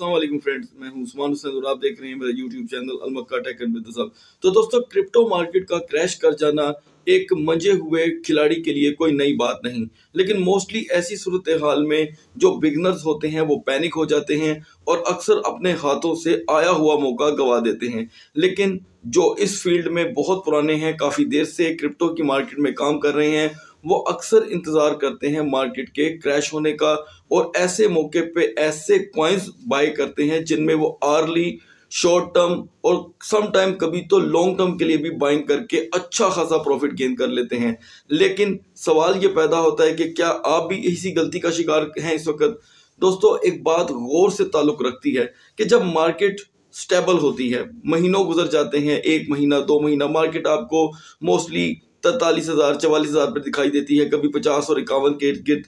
Aslam friends मैं हूं उस्मान हुसैन और आप देख रहे हैं मेरा यूट्यूब चैनल अलमक्का टेक एंड तो दोस्तों क्रिप्टो मार्केट का क्रैश कर जाना एक मंजे हुए खिलाड़ी के लिए कोई नई बात नहीं लेकिन मोस्टली ऐसी सूरत हाल में जो बिगनर्स होते हैं वो पैनिक हो जाते हैं और अक्सर अपने हाथों से आया हुआ मौका गवा देते हैं लेकिन जो इस फील्ड में बहुत पुराने हैं काफ़ी देर से क्रिप्टो की मार्केट में काम कर रहे हैं वो अक्सर इंतज़ार करते हैं मार्केट के क्रैश होने का और ऐसे मौके पे ऐसे क्वाइंस बाय करते हैं जिनमें वो आर्ली शॉर्ट टर्म और सम टाइम कभी तो लॉन्ग टर्म के लिए भी बाइंग करके अच्छा खासा प्रॉफिट गेन कर लेते हैं लेकिन सवाल ये पैदा होता है कि क्या आप भी इसी गलती का शिकार हैं इस वक्त दोस्तों एक बात गौर से ताल्लुक रखती है कि जब मार्केट स्टेबल होती है महीनों गुजर जाते हैं एक महीना दो महीना मार्केट आपको मोस्टली तैतालीस हज़ार चवालीस हज़ार पर दिखाई देती है कभी पचास और इक्यावन के इर्द गिर्द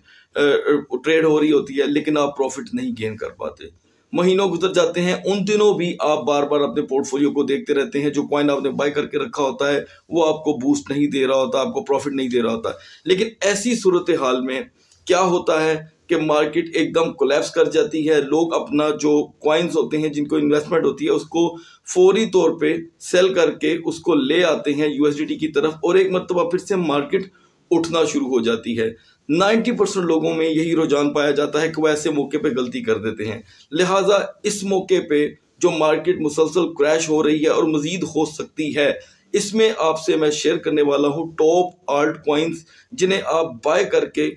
ट्रेड हो रही होती है लेकिन आप प्रॉफिट नहीं गेन कर पाते महीनों गुजर जाते हैं उन दिनों भी आप बार बार अपने पोर्टफोलियो को देखते रहते हैं जो कॉइन आपने बाय करके रखा होता है वो आपको बूस्ट नहीं दे रहा होता आपको प्रॉफिट नहीं दे रहा होता लेकिन ऐसी सूरत हाल में क्या होता है कि मार्केट एकदम कोलेप्स कर जाती है लोग अपना जो कॉइन्स होते हैं जिनको इन्वेस्टमेंट होती है उसको फौरी तौर पे सेल करके उसको ले आते हैं यूएसडीटी की तरफ और एक मरतबा फिर से मार्केट उठना शुरू हो जाती है 90 परसेंट लोगों में यही रुझान पाया जाता है कि वह ऐसे मौके पे गलती कर देते हैं लिहाजा इस मौके पर जो मार्केट मुसलसल क्रैश हो रही है और मज़ीद हो सकती है इसमें आपसे मैं शेयर करने वाला हूँ टॉप आर्ट क्वाइंस जिन्हें आप बाय करके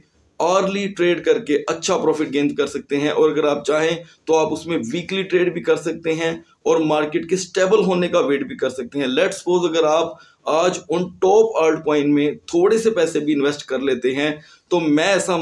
आर्ली ट्रेड करके अच्छा प्रॉफिट गेंद कर सकते हैं और अगर आप चाहें तो आप उसमें वीकली ट्रेड भी कर सकते हैं और मार्केट के स्टेबल होने का वेट भी कर सकते हैं लेट्स सपोज अगर आप आज उन टॉप आर्ट कॉइन में थोड़े से पैसे भी इन्वेस्ट कर लेते हैं तो मैं ऐसा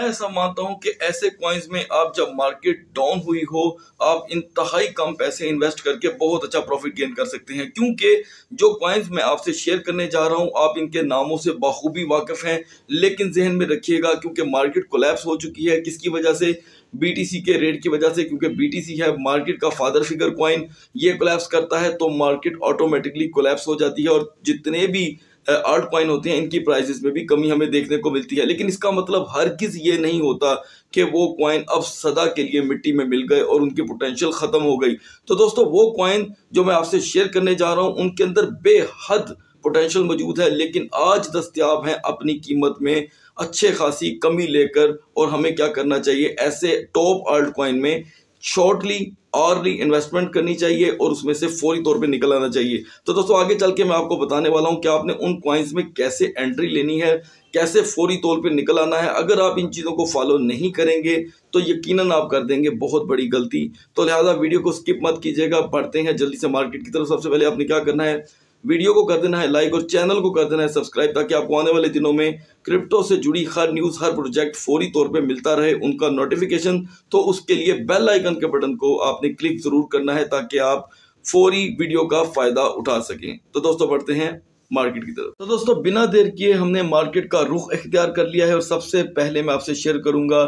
मैं ऐसा मानता हूं कि ऐसे कॉइन्स में आप जब मार्केट डाउन हुई हो आप इंतहाई कम पैसे इन्वेस्ट करके बहुत अच्छा प्रॉफिट गेन कर सकते हैं क्योंकि जो कॉइन्स मैं आपसे शेयर करने जा रहा हूं आप इनके नामों से बखूबी वाकिफ हैं लेकिन जहन में रखिएगा क्योंकि मार्केट कोलेप्स हो चुकी है किसकी वजह से बी के रेट की वजह से क्योंकि बी है मार्केट का फादर फिगर कॉइन ये कोलेप्स करता है तो मार्केट ऑटोमेटिकली कोलेप्स हो जाती है और जितने भी आर्ट कॉइन होते हैं इनकी प्राइसेस में भी कमी हमें देखने को मिलती है लेकिन इसका मतलब हर किस ये नहीं होता कि वो कॉइन अब सदा के लिए मिट्टी में मिल गए और उनकी पोटेंशियल ख़त्म हो गई तो दोस्तों वो कॉइन जो मैं आपसे शेयर करने जा रहा हूँ उनके अंदर बेहद पोटेंशियल मौजूद है लेकिन आज दस्तियाब हैं अपनी कीमत में अच्छे खासी कमी लेकर और हमें क्या करना चाहिए ऐसे टॉप आर्ट कॉइन में शॉर्टली आर्ली इन्वेस्टमेंट करनी चाहिए और उसमें से फौरी तौर पे निकल आना चाहिए तो दोस्तों आगे चल के मैं आपको बताने वाला हूँ कि आपने उन क्वाइंस में कैसे एंट्री लेनी है कैसे फौरी तौर पे निकल आना है अगर आप इन चीज़ों को फॉलो नहीं करेंगे तो यकीनन आप कर देंगे बहुत बड़ी गलती तो लिहाजा वीडियो को स्किप मत कीजिएगा पढ़ते हैं जल्दी से मार्केट की तरफ सबसे पहले आपने क्या करना है वीडियो को कर देना है लाइक और चैनल को कर देना है सब्सक्राइब ताकि आपको आने वाले दिनों में क्रिप्टो से जुड़ी हर न्यूज़ हर प्रोजेक्ट फौरी तौर पे मिलता रहे उनका नोटिफिकेशन तो उसके लिए बेल आइकन के बटन को आपने क्लिक ज़रूर करना है ताकि आप फौरी वीडियो का फ़ायदा उठा सकें तो दोस्तों बढ़ते हैं मार्केट की तरफ तो दोस्तों बिना देर किए हमने मार्केट का रुख इख्तियार कर लिया है और सबसे पहले मैं आपसे शेयर करूंगा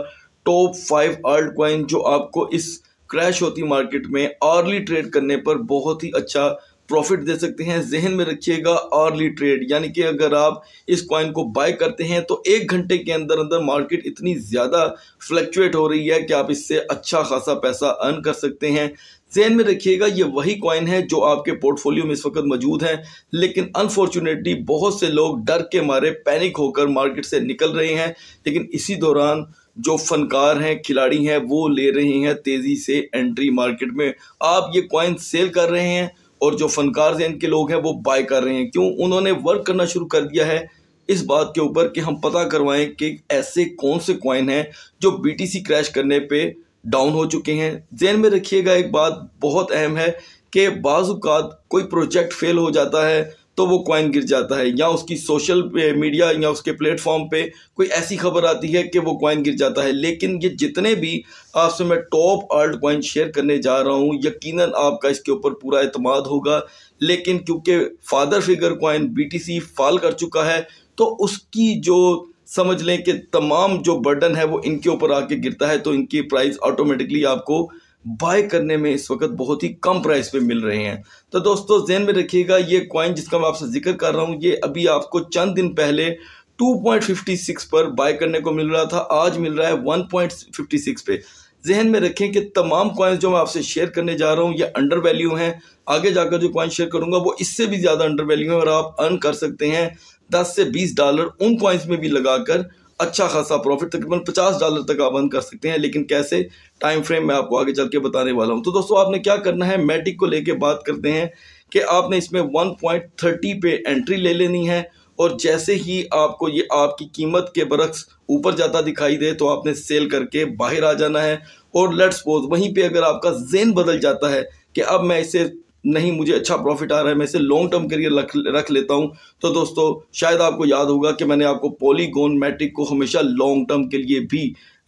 टॉप फाइव आर्ट क्वाइन जो आपको इस क्रैश होती मार्केट में आर्ली ट्रेड करने पर बहुत ही अच्छा प्रॉफिट दे सकते हैं जहन में रखिएगा आर्ली ट्रेड यानी कि अगर आप इस कॉइन को बाय करते हैं तो एक घंटे के अंदर अंदर मार्केट इतनी ज़्यादा फ्लक्चुएट हो रही है कि आप इससे अच्छा खासा पैसा अर्न कर सकते हैं जहन में रखिएगा ये वही कॉइन है जो आपके पोर्टफोलियो में इस वक्त मौजूद है लेकिन अनफॉर्चुनेटली बहुत से लोग डर के मारे पैनिक होकर मार्केट से निकल रहे हैं लेकिन इसी दौरान जो फनकार हैं खिलाड़ी हैं वो ले रहे हैं तेज़ी से एंट्री मार्केट में आप ये कॉइन सेल कर रहे हैं और जो फनकार जैन के लोग हैं वो बाय कर रहे हैं क्यों उन्होंने वर्क करना शुरू कर दिया है इस बात के ऊपर कि हम पता करवाएं कि ऐसे कौन से कॉइन हैं जो बीटीसी क्रैश करने पे डाउन हो चुके हैं जहन में रखिएगा एक बात बहुत अहम है कि बाज़ात कोई प्रोजेक्ट फेल हो जाता है तो वो कॉइन गिर जाता है या उसकी सोशल मीडिया eh, या उसके प्लेटफॉर्म पे कोई ऐसी खबर आती है कि वो कॉइन गिर जाता है लेकिन ये जितने भी आपसे मैं टॉप अर्ल्ड कॉइन शेयर करने जा रहा हूँ यकीनन आपका इसके ऊपर पूरा अतमाद होगा लेकिन क्योंकि फादर फिगर कॉइन बी फाल कर चुका है तो उसकी जो समझ लें कि तमाम जो बर्डन है वो इनके ऊपर आके गिरता है तो इनकी प्राइस ऑटोमेटिकली आपको बाय करने में इस वक्त बहुत ही कम प्राइस पे मिल रहे हैं तो दोस्तों जहन में रखिएगा ये क्वाइन जिसका मैं आपसे जिक्र कर रहा हूँ ये अभी आपको चंद दिन पहले 2.56 पर बाय करने को मिल रहा था आज मिल रहा है 1.56 पे जहन में रखें कि तमाम कॉइन्स जो मैं आपसे शेयर करने जा रहा हूँ ये अंडर वैल्यू हैं आगे जाकर जो कॉइन शेयर करूँगा वो इससे भी ज़्यादा अंडर वैल्यू है और आप अर्न कर सकते हैं दस से बीस डॉलर उन कॉइन्स में भी लगाकर अच्छा खासा प्रॉफिट तकरीबन पचास डॉलर तक आप अर्न कर सकते हैं लेकिन कैसे टाइम फ्रेम में आपको आगे चल के बताने वाला हूँ तो दोस्तों आपने क्या करना है मैटिक को लेके बात करते हैं कि आपने इसमें 1.30 पे एंट्री ले लेनी है और जैसे ही आपको ये आपकी कीमत के बरक्स ऊपर जाता दिखाई दे तो आपने सेल करके बाहर आ जाना है और लेट्स सपोज वहीं पे अगर आपका जेन बदल जाता है कि अब मैं इसे नहीं मुझे अच्छा प्रॉफिट आ रहा है मैं इसे लॉन्ग टर्म करियर रख रख लेता हूँ तो दोस्तों शायद आपको याद होगा कि मैंने आपको पॉलीगोन मैट्रिक को हमेशा लॉन्ग टर्म के लिए भी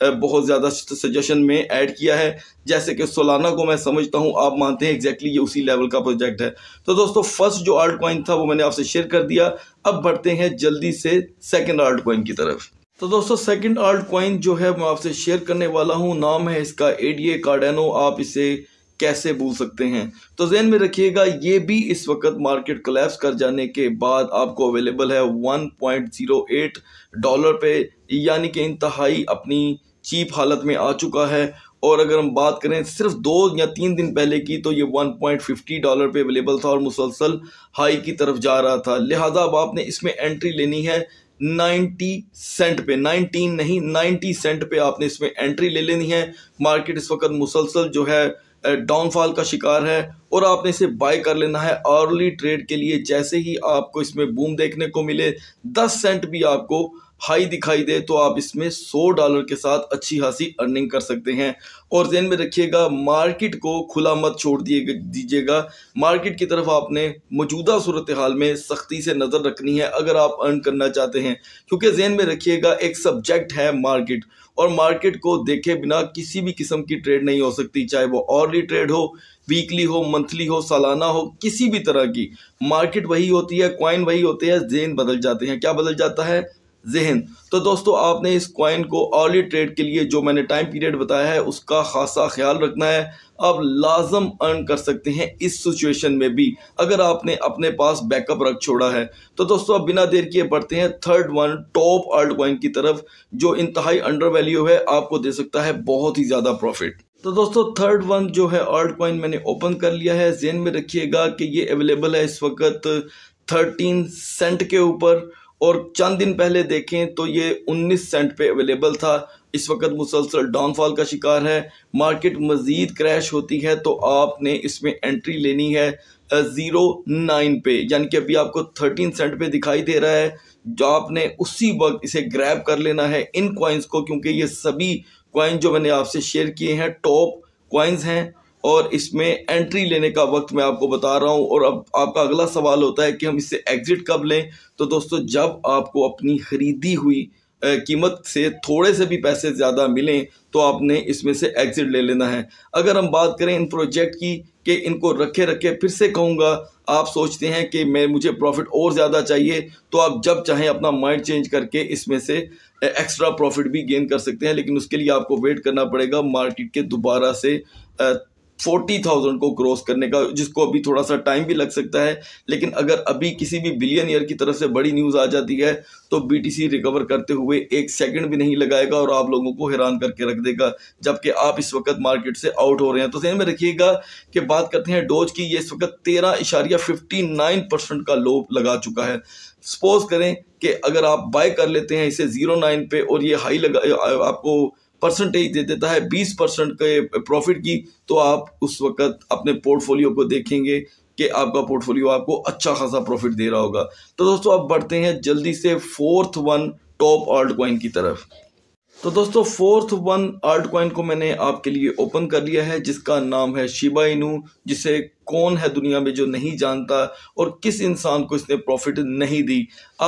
बहुत ज़्यादा सजेशन में ऐड किया है जैसे कि सोलाना को मैं समझता हूँ आप मानते हैं एग्जैक्टली exactly ये उसी लेवल का प्रोजेक्ट है तो दोस्तों फर्स्ट जो आर्ट कॉइन था वो मैंने आपसे शेयर कर दिया अब बढ़ते हैं जल्दी से सेकेंड आर्ट कॉइन की तरफ तो दोस्तों सेकंड आर्ट कॉइन जो है मैं आपसे शेयर करने वाला हूँ नाम है इसका एडीए कार्डेनो आप इसे कैसे भूल सकते हैं तो जहन में रखिएगा ये भी इस वक्त मार्केट कलेप्स कर जाने के बाद आपको अवेलेबल है 1.08 डॉलर पे यानी कि इंतहाई अपनी चीप हालत में आ चुका है और अगर हम बात करें सिर्फ दो या तीन दिन पहले की तो ये 1.50 डॉलर पे अवेलेबल था और मुसलसल हाई की तरफ जा रहा था लिहाजा अब आपने इसमें एंट्री लेनी है 90 सेंट पे 19 नहीं 90 सेंट पे आपने इसमें एंट्री ले लेनी है मार्केट इस वक्त मुसलसल जो है डाउनफॉल का शिकार है और आपने इसे बाय कर लेना है आर्ली ट्रेड के लिए जैसे ही आपको इसमें बूम देखने को मिले दस सेंट भी आपको हाई दिखाई दे तो आप इसमें 100 डॉलर के साथ अच्छी खासी अर्निंग कर सकते हैं और जहन में रखिएगा मार्केट को खुला मत छोड़ दिए दीजिएगा मार्केट की तरफ आपने मौजूदा सूरत हाल में सख्ती से नज़र रखनी है अगर आप अर्न करना चाहते हैं क्योंकि जेन में रखिएगा एक सब्जेक्ट है मार्केट और मार्केट को देखे बिना किसी भी किस्म की ट्रेड नहीं हो सकती चाहे वो ऑर्ली ट्रेड हो वीकली हो मंथली हो सालाना हो किसी भी तरह की मार्केट वही होती है क्वाइन वही होते हैं जेन बदल जाते हैं क्या बदल जाता है जहन तो दोस्तों आपने इस कॉइन को अर्ली ट्रेड के लिए जो मैंने टाइम पीरियड बताया है उसका खासा ख्याल रखना है आप लाजम अर्न कर सकते हैं इस सिचुएशन में भी अगर आपने अपने पास बैकअप रख छोड़ा है तो दोस्तों अब बिना देर किए बढ़ते हैं third one top altcoin की तरफ जो इंतहाई अंडर वैल्यू है आपको दे सकता है बहुत ही ज़्यादा प्रॉफिट तो दोस्तों थर्ड वन जो है अर्ल्ड कॉइन मैंने ओपन कर लिया है जेन में रखिएगा कि ये अवेलेबल है इस वक्त थर्टीन सेंट के ऊपर और चंद दिन पहले देखें तो ये 19 सेंट पे अवेलेबल था इस वक्त मुसलसल डाउनफॉल का शिकार है मार्केट मज़ीद क्रैश होती है तो आपने इसमें एंट्री लेनी है ज़ीरो नाइन पे यानी कि अभी आपको थर्टीन सेंट पे दिखाई दे रहा है जो आपने उसी वक्त इसे ग्रैब कर लेना है इन कॉइन्स को क्योंकि ये सभी कॉइन जो मैंने आपसे शेयर किए हैं टॉप कॉइन्स हैं और इसमें एंट्री लेने का वक्त मैं आपको बता रहा हूं और अब आपका अगला सवाल होता है कि हम इससे एग्ज़िट कब लें तो दोस्तों जब आपको अपनी ख़रीदी हुई कीमत से थोड़े से भी पैसे ज़्यादा मिलें तो आपने इसमें से एग्ज़िट ले लेना है अगर हम बात करें इन प्रोजेक्ट की कि इनको रखे रखे फिर से कहूँगा आप सोचते हैं कि मैं मुझे प्रॉफिट और ज़्यादा चाहिए तो आप जब चाहें अपना माइंड चेंज करके इसमें से एक्स्ट्रा प्रॉफिट भी गेन कर सकते हैं लेकिन उसके लिए आपको वेट करना पड़ेगा मार्केट के दोबारा से फोर्टी थाउजेंड को क्रॉस करने का जिसको अभी थोड़ा सा टाइम भी लग सकता है लेकिन अगर अभी किसी भी बिलियन ईयर की तरफ से बड़ी न्यूज़ आ जाती है तो बीटीसी रिकवर करते हुए एक सेकंड भी नहीं लगाएगा और आप लोगों को हैरान करके रख देगा जबकि आप इस वक्त मार्केट से आउट हो रहे हैं तो जहन में रखिएगा कि बात करते हैं डोज की ये इस वक्त तेरह इशारिया फिफ्टी नाइन परसेंट का लो लगा चुका है सपोज करें कि अगर आप बाय कर लेते हैं इसे जीरो नाइन पे और ये हाई लगा आपको परसेंटेज दे देता है बीस परसेंट के प्रॉफिट की तो आप उस वक्त अपने पोर्टफोलियो को देखेंगे कि आपका पोर्टफोलियो आपको अच्छा खासा प्रॉफिट दे रहा होगा तो दोस्तों आप बढ़ते हैं जल्दी से fourth one top altcoin की तरफ तो दोस्तों फोर्थ वन आर्ट क्वाइन को मैंने आपके लिए ओपन कर लिया है जिसका नाम है शिबा इनू जिसे कौन है दुनिया में जो नहीं जानता और किस इंसान को इसने प्रॉफिट नहीं दी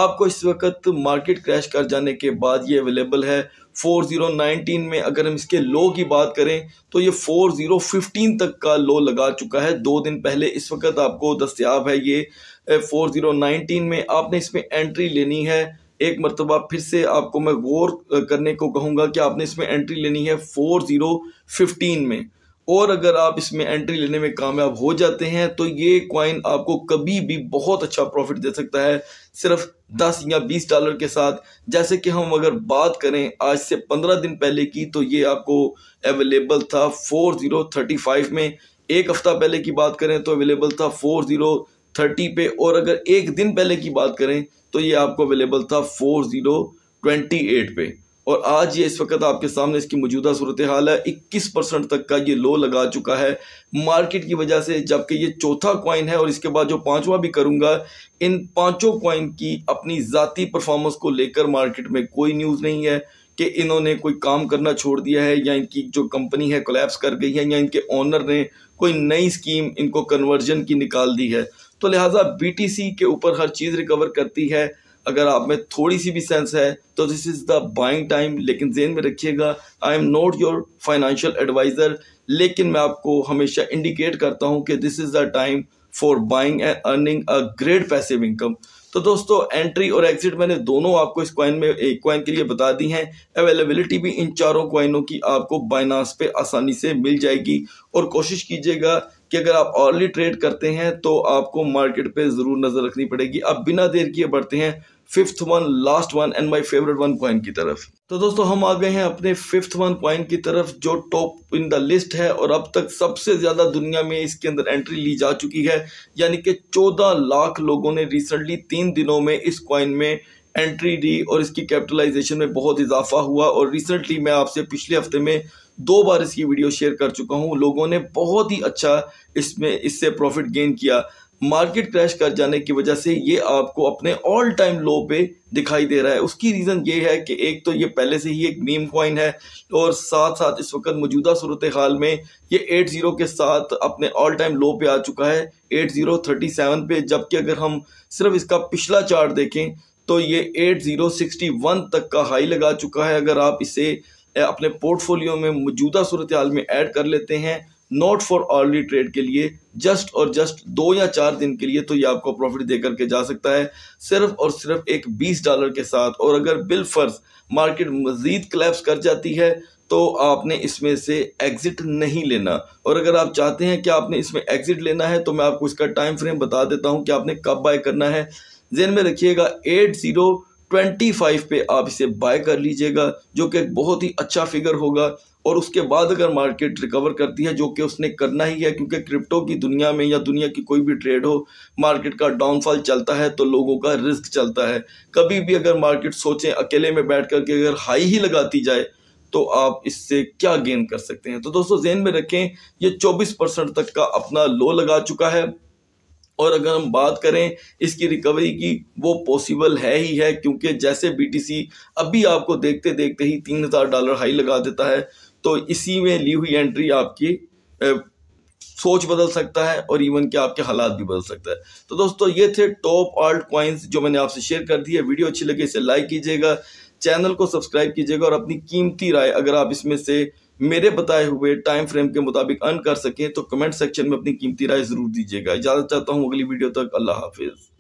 आपको इस वक्त मार्केट क्रैश कर जाने के बाद ये अवेलेबल है 4019 में अगर हम इसके लो की बात करें तो ये 4015 तक का लो लगा चुका है दो दिन पहले इस वक्त आपको दस्तियाब है ये 4019 में आपने इसमें एंट्री लेनी है एक मरतबा फिर से आपको मैं गौर करने को कहूँगा कि आपने इसमें एंट्री लेनी है फोर ज़ीरो फिफ्टीन में और अगर आप इसमें एंट्री लेने में कामयाब हो जाते हैं तो ये कॉइन आपको कभी भी बहुत अच्छा प्रॉफिट दे सकता है सिर्फ दस या बीस डॉलर के साथ जैसे कि हम अगर बात करें आज से पंद्रह दिन पहले की तो ये आपको अवेलेबल था फोर ज़ीरो थर्टी फाइव में एक हफ़्ता पहले की बात करें तो अवेलेबल था फोर ज़ीरो थर्टी पे और अगर एक दिन पहले की बात करें तो ये आपको अवेलेबल था फोर ज़ीरो ट्वेंटी एट पे और आज ये इस वक्त आपके सामने इसकी मौजूदा सूरत हाल है इक्कीस परसेंट तक का ये लो लगा चुका है मार्केट की वजह से जबकि ये चौथा क्वाइन है और इसके बाद जो पांचवा भी करूँगा इन पांचों क्वाइन की अपनी ज़ाती परफॉर्मेंस को लेकर मार्केट में कोई न्यूज़ नहीं है कि इन्होंने कोई काम करना छोड़ दिया है या इनकी जो कंपनी है कोलेप्स कर गई है या इनके ऑनर ने कोई नई स्कीम इनको कन्वर्जन की निकाल दी है तो लिहाजा सी के ऊपर हर चीज़ रिकवर करती है अगर आप में थोड़ी सी भी सेंस है तो this is the buying time लेकिन जेन में रखिएगा I am not your financial advisor लेकिन मैं आपको हमेशा इंडिकेट करता हूँ कि this is the time for buying and earning a great passive income तो दोस्तों एंट्री और एग्जिट मैंने दोनों आपको इस क्वाइन में एक क्वाइन के लिए बता दी हैं अवेलेबिलिटी भी इन चारों क्वाइनों की आपको बाइनास पे आसानी से मिल जाएगी और कोशिश कीजिएगा कि अगर आप ऑर्ली ट्रेड करते हैं तो आपको मार्केट पे ज़रूर नज़र रखनी पड़ेगी अब बिना देर किए बढ़ते हैं fifth one last one and my favourite one coin की तरफ तो दोस्तों हम आ गए हैं अपने फिफ्थ वन कॉइन की तरफ जो टॉप इन द लिस्ट है और अब तक सबसे ज़्यादा दुनिया में इसके अंदर एंट्री ली जा चुकी है यानी कि चौदह लाख लोगों ने रिसेंटली तीन दिनों में इस कॉइन में एंट्री दी और इसकी कैपिटलाइजेशन में बहुत इजाफा हुआ और रिसेंटली मैं आपसे पिछले हफ्ते में दो बार इसकी वीडियो शेयर कर चुका हूँ लोगों ने बहुत ही अच्छा इसमें इससे प्रॉफिट गेन किया मार्केट क्रैश कर जाने की वजह से ये आपको अपने ऑल टाइम लो पे दिखाई दे रहा है उसकी रीज़न ये है कि एक तो ये पहले से ही एक मीम कॉइन है और साथ साथ इस वक्त मौजूदा सूरत हाल में ये एट ज़ीरो के साथ अपने ऑल टाइम लो पे आ चुका है एट ज़ीरो थर्टी सेवन पे जबकि अगर हम सिर्फ इसका पिछला चार्ट देखें तो ये एट ज़ीरो सिक्सटी वन तक का हाई लगा चुका है अगर आप इसे अपने पोर्टफोलियो में मौजूदा सूरत हाल में ऐड कर लेते हैं नॉट फॉर अर्ली ट्रेड के लिए जस्ट और जस्ट दो या चार दिन के लिए तो ये आपको प्रॉफिट दे करके जा सकता है सिर्फ और सिर्फ एक 20 डॉलर के साथ और अगर बिल फर्ज मार्केट मजीद क्लैप्स कर जाती है तो आपने इसमें से एग्ज़िट नहीं लेना और अगर आप चाहते हैं कि आपने इसमें एग्ज़िट लेना है तो मैं आपको इसका टाइम फ्रेम बता देता हूँ कि आपने कब बाय करना है जेन में रखिएगा एट ज़ीरो ट्वेंटी फाइव पे आप इसे बाय कर लीजिएगा जो कि बहुत ही अच्छा फिगर होगा और उसके बाद अगर मार्केट रिकवर करती है जो कि उसने करना ही है क्योंकि क्रिप्टो की दुनिया में या दुनिया की कोई भी ट्रेड हो मार्केट का डाउनफॉल चलता है तो लोगों का रिस्क चलता है कभी भी अगर मार्केट सोचें अकेले में बैठ करके अगर हाई ही लगाती जाए तो आप इससे क्या गेन कर सकते हैं तो दोस्तों जेन में रखें ये 24 परसेंट तक का अपना लो लगा चुका है और अगर हम बात करें इसकी रिकवरी की वो पॉसिबल है ही है क्योंकि जैसे बीटीसी अभी आपको देखते देखते ही तीन हज़ार डॉलर हाई लगा देता है तो इसी में ली हुई एंट्री आपकी ए, सोच बदल सकता है और इवन कि आपके हालात भी बदल सकता है तो दोस्तों ये थे टॉप आल्ट कॉइन्स जो मैंने आपसे शेयर कर दी है वीडियो अच्छी लगी इसे लाइक कीजिएगा चैनल को सब्सक्राइब कीजिएगा और अपनी कीमती राय अगर आप इसमें से मेरे बताए हुए टाइम फ्रेम के मुताबिक अर्न कर सकें तो कमेंट सेक्शन में अपनी कीमती राय जरूर दीजिएगा इजाजत चाहता हूँ अगली वीडियो तक अल्लाह हाफिज़